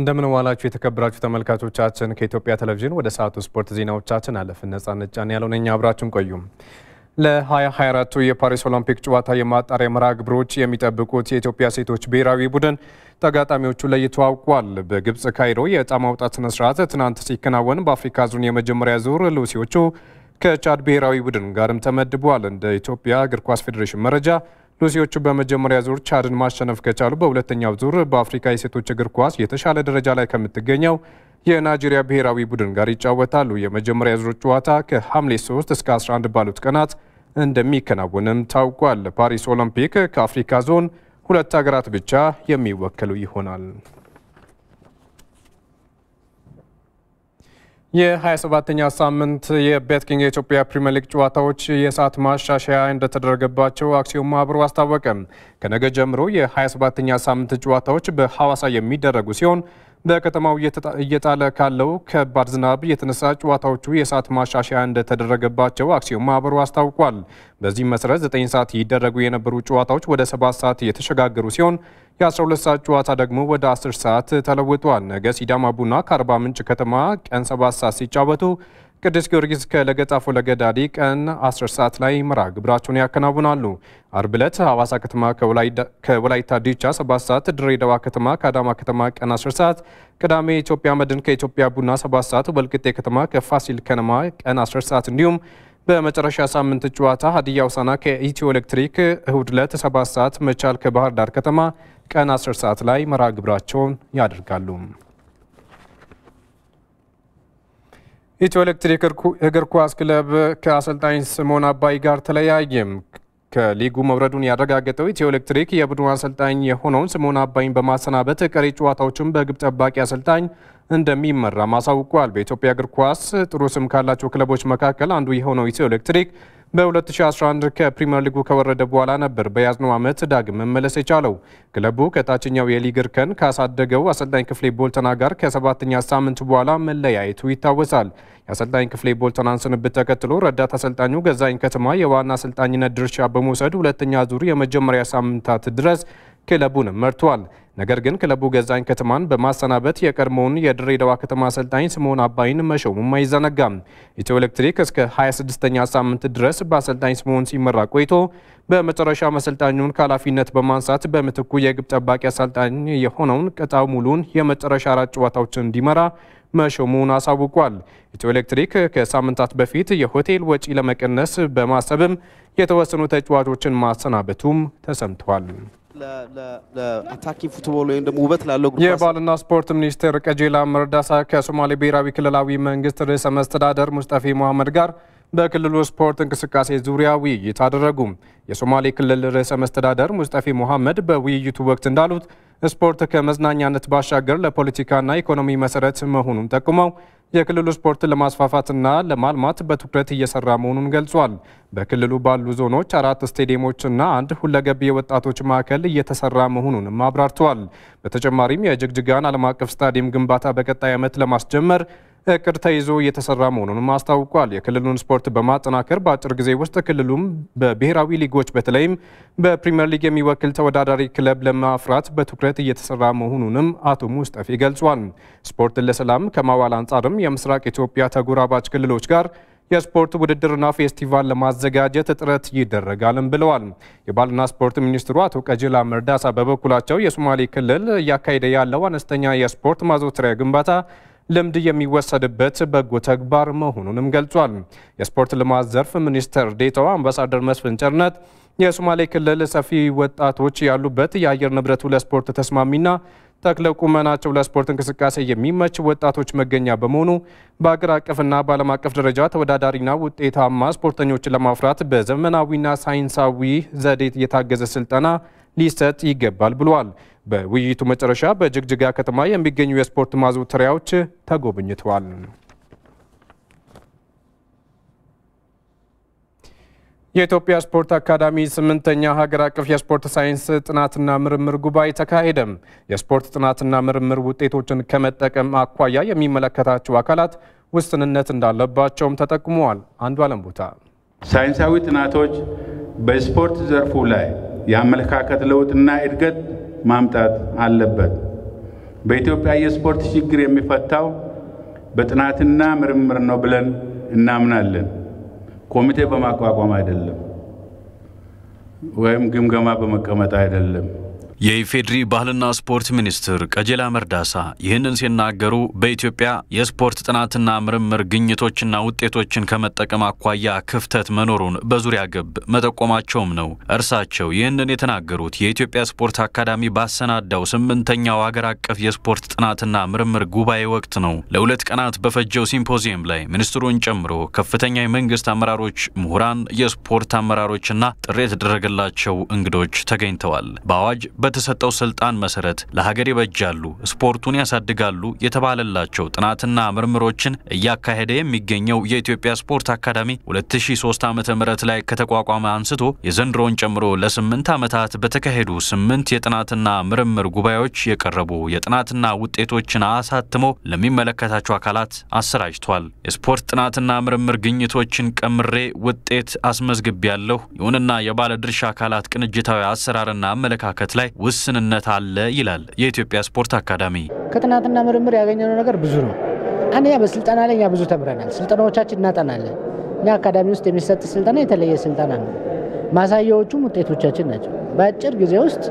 እንደምንዋላችሁ የተከበራችሁ ተመልካቾቻችን፣ ከኢትዮጵያ ቴሌቪዥን ወደ ሰዓቱ ስፖርት ዜናዎቻችን አለፍን። ነጻነት ጫን ያለው ነኝ፣ አብራችሁን ለ ለ2024 የፓሪስ ኦሎምፒክ ጨዋታ የማጣሪያ መርሃ ግብሮች የሚጠብቁት የኢትዮጵያ ሴቶች ብሔራዊ ቡድን ተጋጣሚዎቹ ለይቶ አውቋል። በግብፅ ካይሮ የዕጣ ማውጣት ስነ ስርዓት ትናንት ሲከናወን በአፍሪካ ዞን የመጀመሪያ ዙር ሉሲዎቹ ከቻድ ብሔራዊ ቡድን ጋርም ተመድቧል። እንደ ኢትዮጵያ እግር ኳስ ፌዴሬሽን መረጃ ሉሲዎቹ በመጀመሪያ ዙር ቻድን ማሸነፍ ከቻሉ በሁለተኛው ዙር በአፍሪካ የሴቶች እግር ኳስ የተሻለ ደረጃ ላይ ከምትገኘው የናይጄሪያ ብሔራዊ ቡድን ጋር ይጫወታሉ። የመጀመሪያ ዙር ጨዋታ ከሐምሌ 3 እስከ 11 ባሉት ቀናት እንደሚከናወንም ታውቋል። ፓሪስ ኦሎምፒክ ከአፍሪካ ዞን ሁለት ሀገራት ብቻ የሚወከሉ ይሆናል። የ27ኛ ሳምንት የቤትኪንግ የኢትዮጵያ ፕሪምየር ሊግ ጨዋታዎች የሰዓት ማሻሻያ እንደተደረገባቸው አክሲዮን ማህበሩ አስታወቀ። ከነገ ጀምሮ የ27ኛ ሳምንት ጨዋታዎች በሐዋሳ የሚደረጉ ሲሆን በከተማው እየጣለ ካለው ከባድ ዝናብ የተነሳ ጨዋታዎቹ የሰዓት ማሻሻያ እንደተደረገባቸው አክሲዮን ማህበሩ አስታውቋል። በዚህም መሰረት 9 ሰዓት ይደረጉ የነበሩ ጨዋታዎች ወደ 7 ሰዓት የተሸጋገሩ ሲሆን የ12 ሰዓት ጨዋታ ደግሞ ወደ 10 ሰዓት ተለውጧል። ነገ ሲዳማ ቡና ከአርባ ምንጭ ከተማ ቀን 7 ሰዓት ሲጫወቱ ቅዱስ ጊዮርጊስ ከለገጣፎ ለገዳዲ ቀን 10 ሰዓት ላይ ምራ ግብራቸውን ያከናውናሉ። አርብ ዕለት ሐዋሳ ከተማ ከወላይታ ዲቻ 7 ሰዓት፣ ድሬዳዋ ከተማ ከአዳማ ከተማ ቀን 10 ሰዓት፣ ቅዳሜ ኢትዮጵያ መድን ከኢትዮጵያ ቡና 7 ሰዓት፣ ወልቅጤ ከተማ ከፋሲል ከነማ ቀን 10 ሰዓት እንዲሁም በመጨረሻ ሳምንት ጨዋታ ሀዲያ ውሳና ከኢትዮ ኤሌክትሪክ እሁድ ዕለት 7 ሰዓት፣ መቻል ከባህር ዳር ከተማ ቀን 10 ሰዓት ላይ መርሃ ግብራቸውን ያደርጋሉ። ኢትዮ ኤሌክትሪክ እግር ኳስ ክለብ ከአሰልጣኝ ስሞን አባይ ጋር ተለያየም። ከሊጉ መውረዱን ያረጋገጠው ኢትዮ ኤሌክትሪክ የቡድኑ አሰልጣኝ የሆነውን ስሞን አባይን በማሰናበት ቀሪ ጨዋታዎችን በግብ ጠባቂ አሰልጣኝ እንደሚመራ ማሳውቋል። በኢትዮጵያ እግር ኳስ ጥሩ ስም ካላቸው ክለቦች መካከል አንዱ የሆነው ኢትዮ ኤሌክትሪክ በ2011 ከፕሪምየር ሊጉ ከወረደ በኋላ ነበር በያዝነው ዓመት ዳግም መመለስ የቻለው። ክለቡ ከታችኛው የሊግ እርከን ካሳደገው አሰልጣኝ ክፍሌ ቦልተና ጋር ከሰባተኛ ሳምንት በኋላ መለያየቱ ይታወሳል። የአሰልጣኝ ክፍሌ ቦልተናን ስንብት ተከትሎ ረዳት አሰልጣኙ ገዛኝ ከተማ የዋና አሰልጣኝነት ድርሻ በመውሰድ ሁለተኛ ዙር የመጀመሪያ ሳምንታት ድረስ ክለቡንም መርቷል። ነገር ግን ክለቡ ገዛኝ ከተማን በማሰናበት የቀድሞውን የድሬዳዋ ከተማ አሰልጣኝ ስምዖን አባይን መሾሙም አይዘነጋም። ኢትዮ ኤሌክትሪክ እስከ 26ኛ ሳምንት ድረስ በአሰልጣኝ ስምዖን ሲመራ ቆይቶ በመጨረሻ አሰልጣኙን ከኃላፊነት በማንሳት በምትኩ የግብ ጠባቂ አሰልጣኝ የሆነውን ቅጣው ሙሉን የመጨረሻ አራት ጨዋታዎችን እንዲመራ መሾሙን አሳውቋል። ኢትዮ ኤሌክትሪክ ከሳምንታት በፊት የሆቴል ወጪ ለመቀነስ በማሰብም የተወሰኑ ተጫዋቾችን ማሰናበቱም ተሰምቷል። ለአታኪ ፉትቦል ወይም ደግሞ ውበት ላለው የባልና ስፖርት ሚኒስትር ቀጀላ መርዳሳ ከሶማሌ ብሔራዊ ክልላዊ መንግስት ርዕሰ መስተዳደር ሙስጠፌ መሐመድ ጋር በክልሉ ስፖርት እንቅስቃሴ ዙሪያ ውይይት አደረጉ። የሶማሌ ክልል ርዕሰ መስተዳደር ሙስጠፌ መሐመድ በውይይቱ ወቅት እንዳሉት ስፖርት ከመዝናኛነት ባሻገር ለፖለቲካና ኢኮኖሚ መሰረት መሆኑን ጠቁመው የክልሉ ስፖርት ለማስፋፋትና ለማልማት በትኩረት እየሰራ መሆኑን ገልጿል። በክልሉ ባሉ ዞኖች አራት ስቴዲየሞችና አንድ ሁለገብ የወጣቶች ማዕከል እየተሰራ መሆኑንም አብራርተዋል። በተጨማሪም የጅግጅጋን ዓለም አቀፍ ስታዲየም ግንባታ በቀጣይ ዓመት ለማስጀመር እቅድ ተይዞ እየተሰራ መሆኑንም አስታውቋል። የክልሉን ስፖርት በማጠናከር በአጭር ጊዜ ውስጥ ክልሉም በብሔራዊ ሊጎች በተለይም በፕሪምየር ሊግ የሚወክል ተወዳዳሪ ክለብ ለማፍራት በትኩረት እየተሰራ መሆኑንም አቶ ሙስጠፌ ገልጿል። ስፖርትን ለሰላም ከማዋል አንጻርም የምስራቅ ኢትዮጵያ ተጎራባች ክልሎች ጋር የስፖርት ውድድርና ፌስቲቫል ለማዘጋጀት ጥረት ይደረጋልም ብለዋል። የባህልና ስፖርት ሚኒስትሩ አቶ ቀጅላ መርዳሳ በበኩላቸው የሶማሌ ክልል እያካሄደ ያለው አነስተኛ የስፖርት ማዘውተሪያ ግንባታ ልምድ የሚወሰድበት በጎ ተግባር መሆኑንም ገልጿል። የስፖርት ልማት ዘርፍ ሚኒስትር ዴኤታው አምባሳደር መስፍን ጭርነት የሶማሌ ክልል ሰፊ ወጣቶች ያሉበት የአየር ንብረቱ ለስፖርት ተስማሚና ተክለ ቁመናቸው ለስፖርት እንቅስቃሴ የሚመች ወጣቶች መገኛ በመሆኑ በአገር አቀፍና በዓለም አቀፍ ደረጃ ተወዳዳሪና ውጤታማ ስፖርተኞችን ለማፍራት በዘመናዊና ሳይንሳዊ ዘዴ የታገዘ ስልጠና ሊሰጥ ይገባል ብሏል። በውይይቱ መጨረሻ በጅግጅጋ ከተማ የሚገኙ የስፖርት ማዘውተሪያዎች ተጎብኝተዋል። የኢትዮጵያ ስፖርት አካዳሚ ስምንተኛ ሀገር አቀፍ የስፖርት ሳይንስ ጥናትና ምርምር ጉባኤ ተካሄደም። የስፖርት ጥናትና ምርምር ውጤቶችን ከመጠቀም አኳያ የሚመለከታቸው አካላት ውስንነት እንዳለባቸውም ተጠቁመዋል። አንዱ አለም ቦታ ሳይንሳዊ ጥናቶች በስፖርት ዘርፉ ላይ የአመለካከት ለውጥና እድገት ማምጣት አለበት። በኢትዮጵያ የስፖርት ችግር የሚፈታው በጥናትና ምርምር ነው ብለን እናምናለን። ኮሚቴ በማቋቋም አይደለም፣ ወይም ግምገማ በመቀመጥ አይደለም። የኢፌድሪ ባህልና ስፖርት ሚኒስትር ቀጀላ መርዳሳ ይህንን ሲናገሩ በኢትዮጵያ የስፖርት ጥናትና ምርምር ግኝቶችና ውጤቶችን ከመጠቀም አኳያ ክፍተት መኖሩን በዙሪያ ገብ መጠቆማቸውም ነው። እርሳቸው ይህንን የተናገሩት የኢትዮጵያ ስፖርት አካዳሚ ባሰናዳው ስምንተኛው አገር አቀፍ የስፖርት ጥናትና ምርምር ጉባኤ ወቅት ነው። ለሁለት ቀናት በፈጀው ሲምፖዚየም ላይ ሚኒስትሩን ጨምሮ ከፍተኛ የመንግስት አመራሮች፣ ምሁራን፣ የስፖርት አመራሮችና ጥሪ የተደረገላቸው እንግዶች ተገኝተዋል። በአዋጅ በተሰጠው ስልጣን መሰረት ለሀገር ይበጃሉ፣ ስፖርቱን ያሳድጋሉ የተባለላቸው ጥናትና ምርምሮችን እያካሄደ የሚገኘው የኢትዮጵያ ስፖርት አካዳሚ 2003 ዓ ም ላይ ከተቋቋመ አንስቶ የዘንድሮውን ጨምሮ ለስምንት ዓመታት በተካሄዱ ስምንት የጥናትና ምርምር ጉባኤዎች የቀረቡ የጥናትና ውጤቶችን አሳትሞ ለሚመለከታቸው አካላት አሰራጭቷል። የስፖርት ጥናትና ምርምር ግኝቶችን ቀምሬ ውጤት አስመዝግቤያለሁ። ይሁንና የባለድርሻ አካላት ቅንጅታዊ አሰራርና አመለካከት ላይ ውስንነት አለ ይላል የኢትዮጵያ ስፖርት አካዳሚ። ከጥናትና ምርምር ያገኘነው ነገር ብዙ ነው። አንደኛ በስልጠና ላይ እኛ ብዙ ተምረናል። ስልጠናዎቻችን እናጠናለን። እኛ አካዳሚ ውስጥ የሚሰጥ ስልጠና የተለየ ስልጠና ነው። ማሳያዎቹም ውጤቶቻችን ናቸው። በአጭር ጊዜ ውስጥ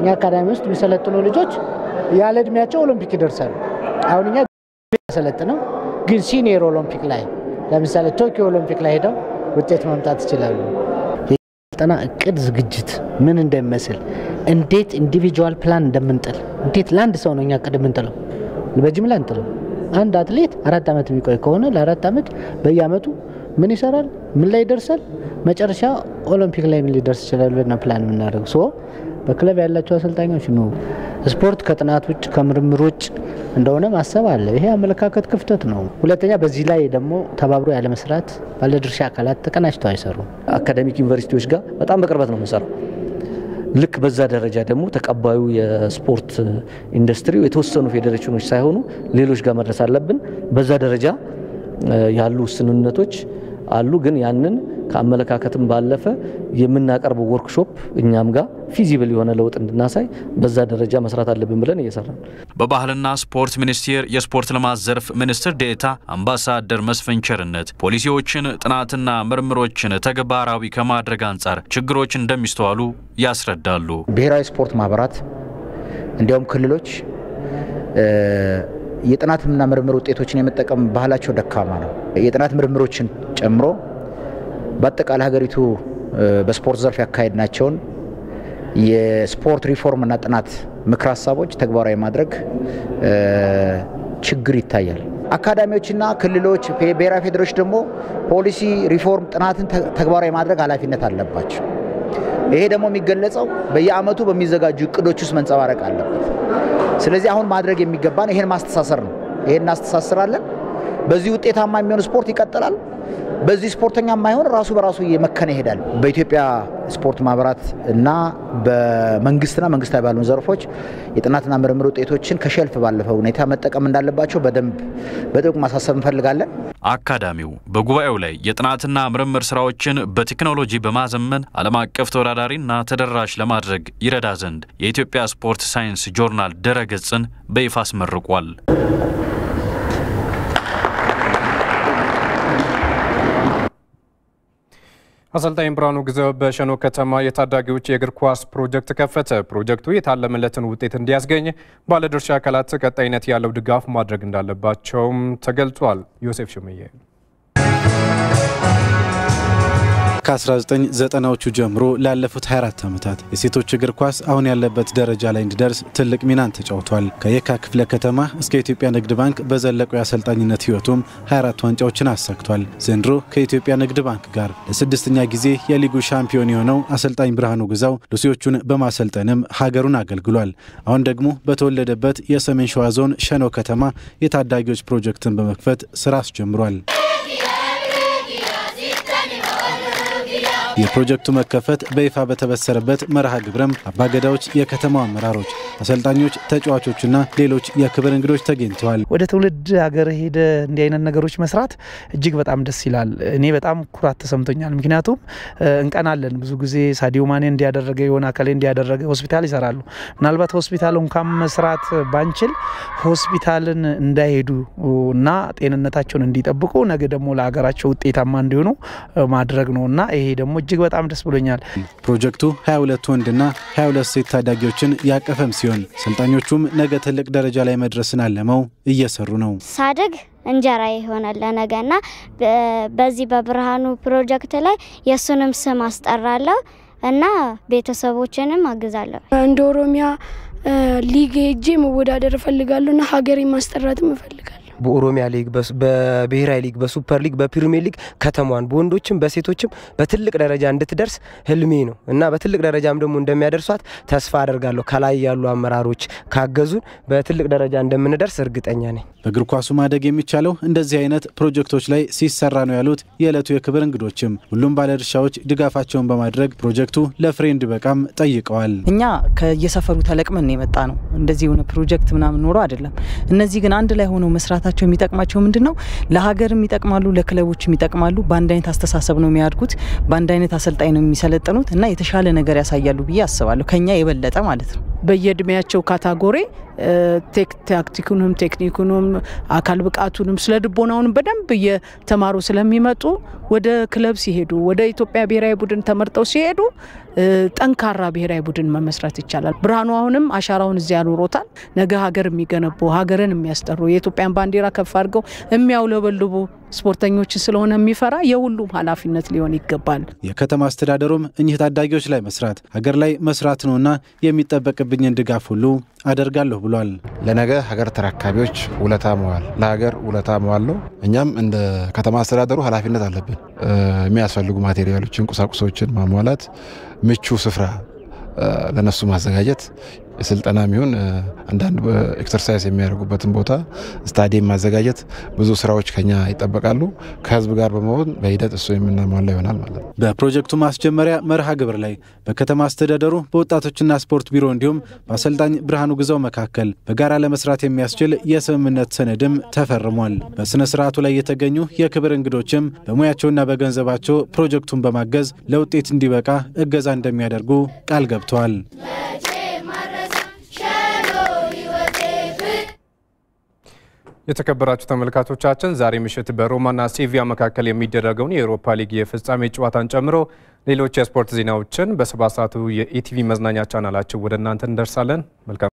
እኛ አካዳሚ ውስጥ የሚሰለጥኑ ልጆች ያለ እድሜያቸው ኦሎምፒክ ይደርሳሉ። አሁን እኛ ሰለጥነው ግን ሲኒየር ኦሎምፒክ ላይ ለምሳሌ ቶኪዮ ኦሎምፒክ ላይ ሄደው ውጤት ማምጣት ይችላሉ። ስልጠና እቅድ ዝግጅት ምን እንደሚመስል እንዴት ኢንዲቪጁዋል ፕላን እንደምንጥል እንዴት ለአንድ ሰው ነው እኛ እቅድ የምንጥለው በጅምላ እንጥለው አንድ አትሌት አራት ዓመት የሚቆይ ከሆነ ለአራት ዓመት በየአመቱ ምን ይሰራል ምን ላይ ይደርሳል መጨረሻ ኦሎምፒክ ላይ ምን ሊደርስ ይችላል ብለን ፕላን የምናደርግ ሶ በክለብ ያላቸው አሰልጣኞች ነው ስፖርት ከጥናት ውጭ ከምርምር ውጭ እንደሆነ ማሰብ አለ። ይሄ አመለካከት ክፍተት ነው። ሁለተኛ በዚህ ላይ ደግሞ ተባብሮ ያለመስራት፣ ባለድርሻ አካላት ተቀናጅተው አይሰሩም። አካዳሚክ ዩኒቨርሲቲዎች ጋር በጣም በቅርበት ነው የምንሰራው። ልክ በዛ ደረጃ ደግሞ ተቀባዩ የስፖርት ኢንዱስትሪ የተወሰኑ ፌዴሬሽኖች ሳይሆኑ ሌሎች ጋር መድረስ አለብን። በዛ ደረጃ ያሉ ውስንነቶች አሉ፣ ግን ያንን ከአመለካከትም ባለፈ የምናቀርበው ወርክሾፕ እኛም ጋር ፊዚብል የሆነ ለውጥ እንድናሳይ በዛ ደረጃ መስራት አለብን ብለን ነው። በባህልና ስፖርት ሚኒስቴር የስፖርት ልማት ዘርፍ ሚኒስትር ዴኤታ አምባሳደር መስፍን ቸርነት ፖሊሲዎችን ጥናትና ምርምሮችን ተግባራዊ ከማድረግ አንጻር ችግሮች እንደሚስተዋሉ ያስረዳሉ። ብሔራዊ ስፖርት ማህበራት እንዲያውም ክልሎች የጥናትና ምርምር ውጤቶችን የመጠቀም ባህላቸው ደካማ ነው። የጥናት ምርምሮችን ጨምሮ በአጠቃላይ ሀገሪቱ በስፖርት ዘርፍ ያካሄድናቸውን የስፖርት ሪፎርምና ጥናት ምክር ሀሳቦች ተግባራዊ ማድረግ ችግር ይታያል። አካዳሚዎችና ክልሎች፣ ብሔራዊ ፌዴሬሽን ደግሞ ፖሊሲ ሪፎርም ጥናትን ተግባራዊ ማድረግ ኃላፊነት አለባቸው። ይሄ ደግሞ የሚገለጸው በየአመቱ በሚዘጋጁ እቅዶች ውስጥ መንጸባረቅ አለበት። ስለዚህ አሁን ማድረግ የሚገባን ይሄን ማስተሳሰር ነው። ይሄን እናስተሳስራለን። በዚህ ውጤታማ የሚሆን ስፖርት ይቀጥላል። በዚህ ስፖርተኛ የማይሆን ራሱ በራሱ እየመከነ ይሄዳል። በኢትዮጵያ ስፖርት ማህበራት እና በመንግስትና መንግስታዊ ባልሆኑ ዘርፎች የጥናትና ምርምር ውጤቶችን ከሸልፍ ባለፈ ሁኔታ መጠቀም እንዳለባቸው በደንብ በጥብቅ ማሳሰብ እንፈልጋለን። አካዳሚው በጉባኤው ላይ የጥናትና ምርምር ስራዎችን በቴክኖሎጂ በማዘመን ዓለም አቀፍ ተወዳዳሪና ተደራሽ ለማድረግ ይረዳ ዘንድ የኢትዮጵያ ስፖርት ሳይንስ ጆርናል ድረገጽን በይፋ አስመርቋል። አሰልጣኝ ብርሃኑ ጊዜው በሸኖ ከተማ የታዳጊዎች የእግር ኳስ ፕሮጀክት ከፈተ። ፕሮጀክቱ የታለመለትን ውጤት እንዲያስገኝ ባለድርሻ አካላት ቀጣይነት ያለው ድጋፍ ማድረግ እንዳለባቸውም ተገልጿል። ዮሴፍ ሽምዬ ከ1990ዎቹ ጀምሮ ላለፉት 24 ዓመታት የሴቶች እግር ኳስ አሁን ያለበት ደረጃ ላይ እንዲደርስ ትልቅ ሚናን ተጫውቷል። ከየካ ክፍለ ከተማ እስከ ኢትዮጵያ ንግድ ባንክ በዘለቀው የአሰልጣኝነት ህይወቱም 24 ዋንጫዎችን አሳክቷል። ዘንድሮ ከኢትዮጵያ ንግድ ባንክ ጋር ለስድስተኛ ጊዜ የሊጉ ሻምፒዮን የሆነው አሰልጣኝ ብርሃኑ ግዛው ሉሲዎቹን በማሰልጠንም ሀገሩን አገልግሏል። አሁን ደግሞ በተወለደበት የሰሜን ሸዋ ዞን ሸኖ ከተማ የታዳጊዎች ፕሮጀክትን በመክፈት ስራ አስጀምሯል። የፕሮጀክቱ መከፈት በይፋ በተበሰረበት መርሃ ግብረም አባገዳዎች፣ የከተማው አመራሮች፣ አሰልጣኞች፣ ተጫዋቾችና ሌሎች የክብር እንግዶች ተገኝተዋል። ወደ ትውልድ ሀገር ሄደ እንዲህ አይነት ነገሮች መስራት እጅግ በጣም ደስ ይላል። እኔ በጣም ኩራት ተሰምቶኛል። ምክንያቱም እንቀናለን። ብዙ ጊዜ ሳዲዮ ማኔ እንዲያደረገ የሆነ አካሌ እንዲያደረገ ሆስፒታል ይሰራሉ። ምናልባት ሆስፒታሉ እንኳን መስራት ባንችል ሆስፒታልን እንዳይሄዱ እና ጤንነታቸውን እንዲጠብቁ ነገ ደግሞ ለሀገራቸው ውጤታማ እንዲሆኑ ማድረግ ነው እና ይሄ ደግሞ እጅግ በጣም ደስ ብሎኛል። ፕሮጀክቱ 22 ወንድና 22 ሴት ታዳጊዎችን ያቀፈም ሲሆን ሰልጣኞቹም ነገ ትልቅ ደረጃ ላይ መድረስን አለመው እየሰሩ ነው። ሳድግ እንጀራ ይሆናል ለነገና በዚህ በብርሃኑ ፕሮጀክት ላይ የእሱንም ስም አስጠራለሁ እና ቤተሰቦችንም አግዛለሁ። እንደ ኦሮሚያ ሊግ ሄጄ መወዳደር እፈልጋለሁ እና ሀገሬ ማስጠራትም እፈልጋለሁ። በኦሮሚያ ሊግ፣ በብሔራዊ ሊግ፣ በሱፐር ሊግ፣ በፕሪሚየር ሊግ ከተማዋን በወንዶችም በሴቶችም በትልቅ ደረጃ እንድትደርስ ህልሜ ነው እና በትልቅ ደረጃም ደግሞ እንደሚያደርሷት ተስፋ አደርጋለሁ። ከላይ ያሉ አመራሮች ካገዙን በትልቅ ደረጃ እንደምንደርስ እርግጠኛ ነኝ። በእግር ኳሱ ማደግ የሚቻለው እንደዚህ አይነት ፕሮጀክቶች ላይ ሲሰራ ነው ያሉት የዕለቱ የክብር እንግዶችም ሁሉም ባለድርሻዎች ድጋፋቸውን በማድረግ ፕሮጀክቱ ለፍሬ እንዲበቃም ጠይቀዋል። እኛ ከየሰፈሩ ተለቅመን የመጣ ነው። እንደዚህ የሆነ ፕሮጀክት ምናምን ኖሮ አይደለም። እነዚህ ግን አንድ ላይ ሆነው መስራታ ለራሳቸው የሚጠቅማቸው ምንድን ነው? ለሀገርም ይጠቅማሉ፣ ለክለቦችም ይጠቅማሉ። በአንድ አይነት አስተሳሰብ ነው የሚያድጉት፣ በአንድ አይነት አሰልጣኝ ነው የሚሰለጥኑት እና የተሻለ ነገር ያሳያሉ ብዬ አስባለሁ ከኛ የበለጠ ማለት ነው። በየእድሜያቸው ካታጎሪ ታክቲኩንም ቴክኒኩንም አካል ብቃቱንም ስለ ድቦናውንም በደንብ እየተማሩ ስለሚመጡ ወደ ክለብ ሲሄዱ ወደ ኢትዮጵያ ብሔራዊ ቡድን ተመርጠው ሲሄዱ ጠንካራ ብሔራዊ ቡድን መመስረት ይቻላል። ብርሃኑ አሁንም አሻራውን እዚያ ያኖሮታል። ነገ ሀገር የሚገነቡ ሀገርን የሚያስጠሩ የኢትዮጵያን ባንዲራ ከፍ አድርገው የሚያውለበልቡ ስፖርተኞችን ስለሆነ የሚፈራ የሁሉም ኃላፊነት ሊሆን ይገባል። የከተማ አስተዳደሩም እኚህ ታዳጊዎች ላይ መስራት ሀገር ላይ መስራት ነውና የሚጠበቅብኝን ድጋፍ ሁሉ አደርጋለሁ ብሏል። ለነገ ሀገር ተረካቢዎች ውለታ መዋል ለሀገር ውለታ መዋል ነው። እኛም እንደ ከተማ አስተዳደሩ ኃላፊነት አለብን። የሚያስፈልጉ ማቴሪያሎችን፣ ቁሳቁሶችን ማሟላት፣ ምቹ ስፍራ ለነሱ ማዘጋጀት የስልጠና የሚሆን አንዳንድ ኤክሰርሳይዝ የሚያደርጉበትን ቦታ ስታዲየም ማዘጋጀት ብዙ ስራዎች ከኛ ይጠበቃሉ። ከህዝብ ጋር በመሆን በሂደት እሱ የምናሟላ ይሆናል ማለት ነው። በፕሮጀክቱ ማስጀመሪያ መርሃ ግብር ላይ በከተማ አስተዳደሩ በወጣቶችና ስፖርት ቢሮ እንዲሁም በአሰልጣኝ ብርሃኑ ግዛው መካከል በጋራ ለመስራት የሚያስችል የስምምነት ሰነድም ተፈርሟል። በስነ ስርዓቱ ላይ የተገኙ የክብር እንግዶችም በሙያቸውና በገንዘባቸው ፕሮጀክቱን በማገዝ ለውጤት እንዲበቃ እገዛ እንደሚያደርጉ ቃል ገብተዋል። የተከበራችሁ ተመልካቾቻችን ዛሬ ምሽት በሮማና ሴቪያ መካከል የሚደረገውን የአውሮፓ ሊግ የፍጻሜ ጨዋታን ጨምሮ ሌሎች የስፖርት ዜናዎችን በሰባት ሰዓቱ የኢቲቪ መዝናኛ ቻናላችን ወደ እናንተ እንደርሳለን። መልካም